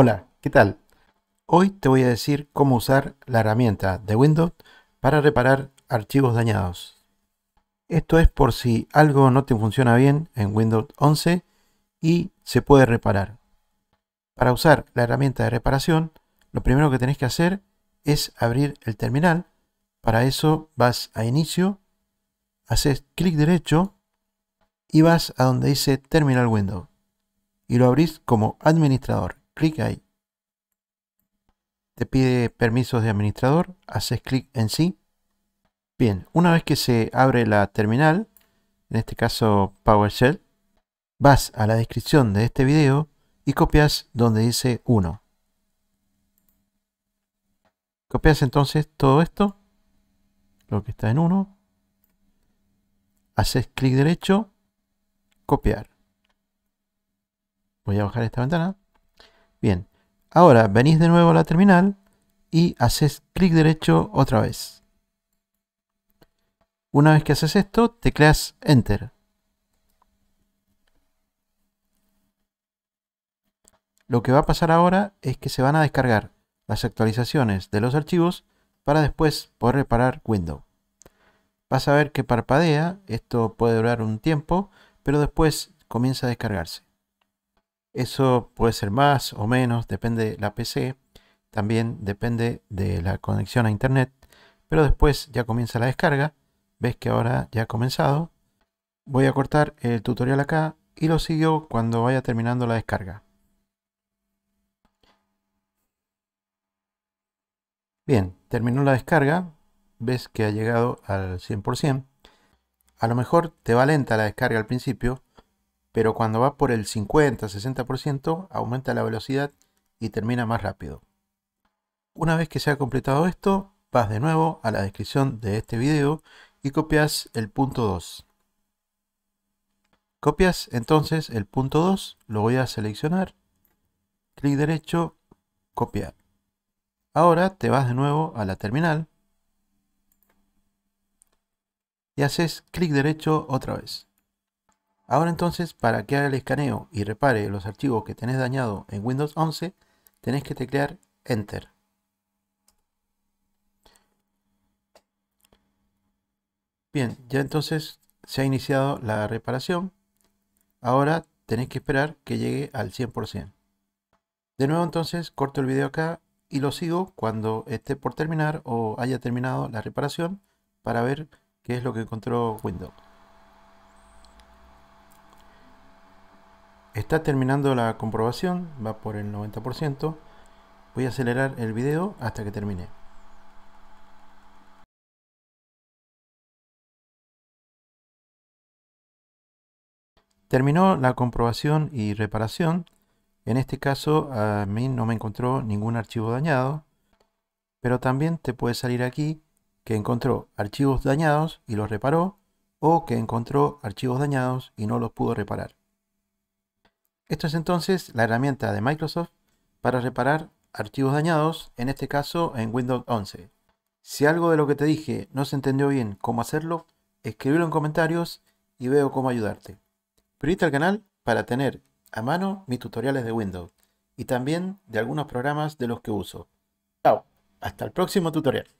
Hola, ¿qué tal? Hoy te voy a decir cómo usar la herramienta de Windows para reparar archivos dañados. Esto es por si algo no te funciona bien en Windows 11 y se puede reparar. Para usar la herramienta de reparación, lo primero que tenés que hacer es abrir el terminal. Para eso vas a inicio, haces clic derecho y vas a donde dice Terminal windows y lo abrís como administrador clic ahí. Te pide permisos de administrador, haces clic en sí. Bien, una vez que se abre la terminal, en este caso PowerShell, vas a la descripción de este video y copias donde dice 1. Copias entonces todo esto, lo que está en 1. Haces clic derecho, copiar. Voy a bajar esta ventana. Bien, ahora venís de nuevo a la terminal y haces clic derecho otra vez. Una vez que haces esto, tecleas Enter. Lo que va a pasar ahora es que se van a descargar las actualizaciones de los archivos para después poder reparar Windows. Vas a ver que parpadea, esto puede durar un tiempo, pero después comienza a descargarse. Eso puede ser más o menos, depende de la PC, también depende de la conexión a internet, pero después ya comienza la descarga, ves que ahora ya ha comenzado. Voy a cortar el tutorial acá y lo sigo cuando vaya terminando la descarga. Bien, terminó la descarga, ves que ha llegado al 100%. A lo mejor te va lenta la descarga al principio, pero cuando va por el 50-60% aumenta la velocidad y termina más rápido. Una vez que se ha completado esto, vas de nuevo a la descripción de este video y copias el punto 2. Copias entonces el punto 2, lo voy a seleccionar, clic derecho, copiar. Ahora te vas de nuevo a la terminal y haces clic derecho otra vez. Ahora entonces, para que haga el escaneo y repare los archivos que tenés dañado en Windows 11, tenés que teclear Enter. Bien, ya entonces se ha iniciado la reparación. Ahora tenés que esperar que llegue al 100%. De nuevo entonces corto el video acá y lo sigo cuando esté por terminar o haya terminado la reparación para ver qué es lo que encontró Windows. Está terminando la comprobación, va por el 90%. Voy a acelerar el video hasta que termine. Terminó la comprobación y reparación. En este caso a mí no me encontró ningún archivo dañado, pero también te puede salir aquí que encontró archivos dañados y los reparó o que encontró archivos dañados y no los pudo reparar. Esto es entonces la herramienta de Microsoft para reparar archivos dañados, en este caso en Windows 11. Si algo de lo que te dije no se entendió bien cómo hacerlo, escríbelo en comentarios y veo cómo ayudarte. Suscríbete al canal para tener a mano mis tutoriales de Windows y también de algunos programas de los que uso. Chao, hasta el próximo tutorial.